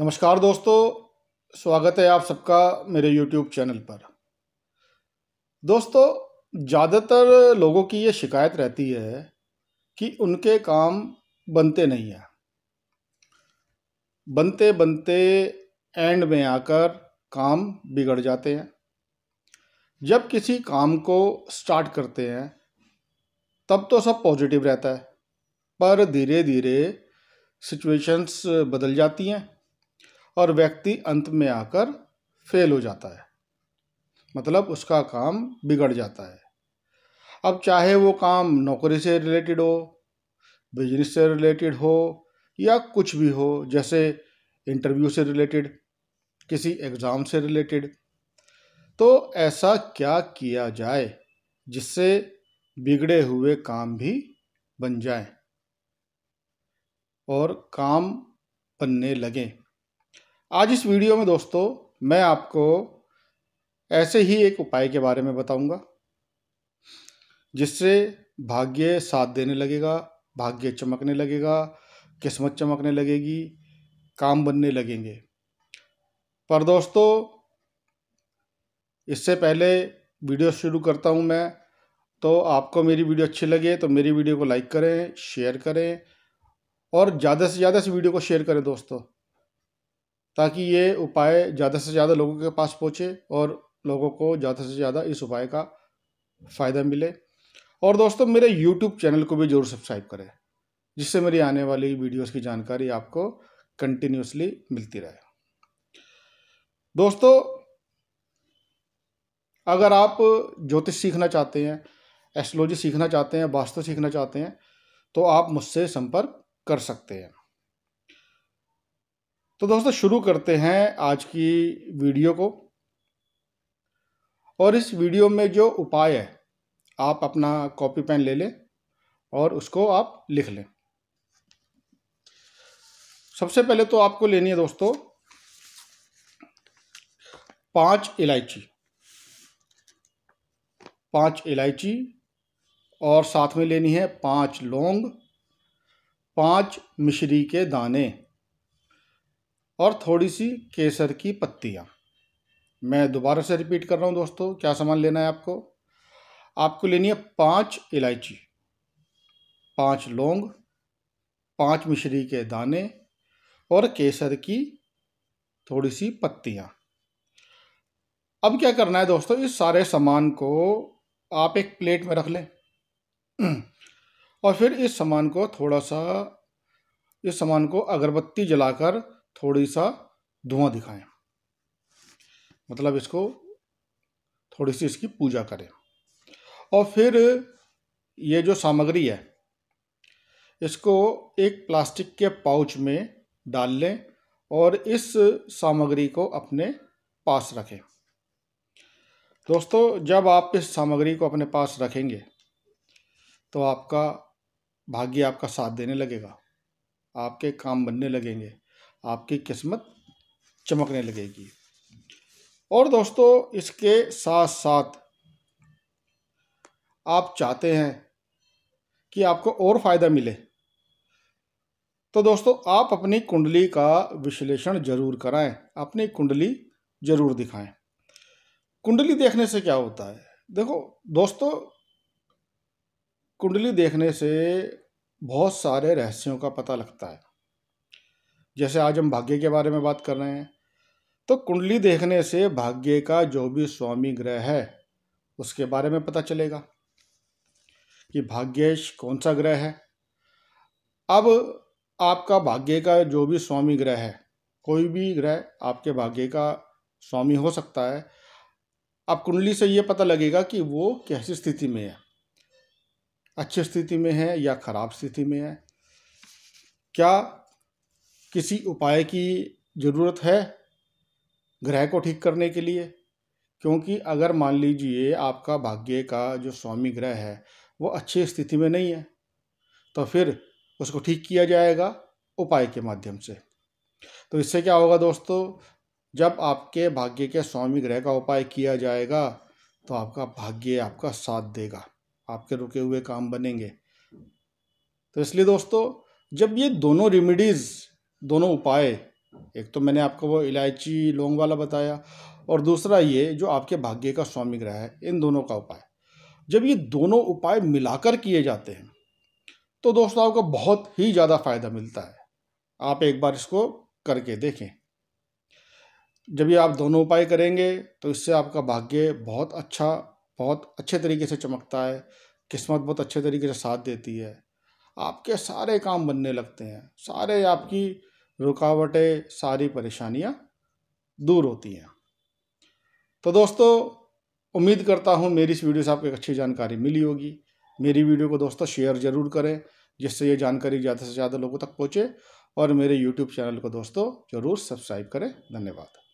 नमस्कार दोस्तों स्वागत है आप सबका मेरे YouTube चैनल पर दोस्तों ज़्यादातर लोगों की ये शिकायत रहती है कि उनके काम बनते नहीं हैं बनते बनते एंड में आकर काम बिगड़ जाते हैं जब किसी काम को स्टार्ट करते हैं तब तो सब पॉजिटिव रहता है पर धीरे धीरे सिचुएशंस बदल जाती हैं और व्यक्ति अंत में आकर फेल हो जाता है मतलब उसका काम बिगड़ जाता है अब चाहे वो काम नौकरी से रिलेटेड हो बिजनेस से रिलेटेड हो या कुछ भी हो जैसे इंटरव्यू से रिलेटेड किसी एग्ज़ाम से रिलेटेड तो ऐसा क्या किया जाए जिससे बिगड़े हुए काम भी बन जाए और काम बनने लगें आज इस वीडियो में दोस्तों मैं आपको ऐसे ही एक उपाय के बारे में बताऊंगा जिससे भाग्य साथ देने लगेगा भाग्य चमकने लगेगा किस्मत चमकने लगेगी काम बनने लगेंगे पर दोस्तों इससे पहले वीडियो शुरू करता हूं मैं तो आपको मेरी वीडियो अच्छी लगे तो मेरी वीडियो को लाइक करें शेयर करें और ज़्यादा से ज़्यादा इस वीडियो को शेयर करें दोस्तों ताकि ये उपाय ज़्यादा से ज़्यादा लोगों के पास पहुँचे और लोगों को ज़्यादा से ज़्यादा इस उपाय का फ़ायदा मिले और दोस्तों मेरे यूट्यूब चैनल को भी ज़रूर सब्सक्राइब करें जिससे मेरी आने वाली वीडियोस की जानकारी आपको कंटिन्यूसली मिलती रहे दोस्तों अगर आप ज्योतिष सीखना चाहते हैं एस्ट्रोलॉजी सीखना चाहते हैं वास्तु सीखना चाहते हैं तो आप मुझसे संपर्क कर सकते हैं तो दोस्तों शुरू करते हैं आज की वीडियो को और इस वीडियो में जो उपाय है आप अपना कॉपी पेन ले लें और उसको आप लिख लें सबसे पहले तो आपको लेनी है दोस्तों पांच इलायची पांच इलायची और साथ में लेनी है पांच लौंग पांच मिश्री के दाने और थोड़ी सी केसर की पत्तियाँ मैं दोबारा से रिपीट कर रहा हूँ दोस्तों क्या सामान लेना है आपको आपको लेनी है पाँच इलायची पाँच लौंग पाँच मिश्री के दाने और केसर की थोड़ी सी पत्तियाँ अब क्या करना है दोस्तों इस सारे सामान को आप एक प्लेट में रख लें और फिर इस सामान को थोड़ा सा इस सामान को अगरबत्ती जलाकर थोड़ी सा धुआं दिखाएं मतलब इसको थोड़ी सी इसकी पूजा करें और फिर ये जो सामग्री है इसको एक प्लास्टिक के पाउच में डाल लें और इस सामग्री को अपने पास रखें दोस्तों जब आप इस सामग्री को अपने पास रखेंगे तो आपका भाग्य आपका साथ देने लगेगा आपके काम बनने लगेंगे आपकी किस्मत चमकने लगेगी और दोस्तों इसके साथ साथ आप चाहते हैं कि आपको और फ़ायदा मिले तो दोस्तों आप अपनी कुंडली का विश्लेषण जरूर कराएं अपनी कुंडली जरूर दिखाएं कुंडली देखने से क्या होता है देखो दोस्तों कुंडली देखने से बहुत सारे रहस्यों का पता लगता है जैसे आज हम भाग्य के बारे में बात कर रहे हैं तो कुंडली देखने से भाग्य का जो भी स्वामी ग्रह है उसके बारे में पता चलेगा कि भाग्यश कौन सा ग्रह है अब आपका भाग्य का जो भी स्वामी ग्रह है कोई भी ग्रह आपके भाग्य का स्वामी हो सकता है अब कुंडली से ये पता लगेगा कि वो कैसी स्थिति में है अच्छी स्थिति में है या खराब स्थिति में है क्या किसी उपाय की ज़रूरत है ग्रह को ठीक करने के लिए क्योंकि अगर मान लीजिए आपका भाग्य का जो स्वामी ग्रह है वो अच्छी स्थिति में नहीं है तो फिर उसको ठीक किया जाएगा उपाय के माध्यम से तो इससे क्या होगा दोस्तों जब आपके भाग्य के स्वामी ग्रह का उपाय किया जाएगा तो आपका भाग्य आपका साथ देगा आपके रुके हुए काम बनेंगे तो इसलिए दोस्तों जब ये दोनों रेमिडीज़ दोनों उपाय एक तो मैंने आपको वो इलायची लौंग वाला बताया और दूसरा ये जो आपके भाग्य का स्वामी ग्रह है इन दोनों का उपाय जब ये दोनों उपाय मिलाकर किए जाते हैं तो दोस्तों आपको बहुत ही ज़्यादा फायदा मिलता है आप एक बार इसको करके देखें जब ये आप दोनों उपाय करेंगे तो इससे आपका भाग्य बहुत अच्छा बहुत अच्छे तरीके से चमकता है किस्मत बहुत अच्छे तरीके से साथ देती है आपके सारे काम बनने लगते हैं सारे आपकी रुकावटें सारी परेशानियां दूर होती हैं तो दोस्तों उम्मीद करता हूँ मेरी इस वीडियो से आपको एक अच्छी जानकारी मिली होगी मेरी वीडियो को दोस्तों शेयर ज़रूर करें जिससे ये जानकारी ज़्यादा से ज़्यादा लोगों तक पहुँचे और मेरे यूट्यूब चैनल को दोस्तों ज़रूर सब्सक्राइब करें धन्यवाद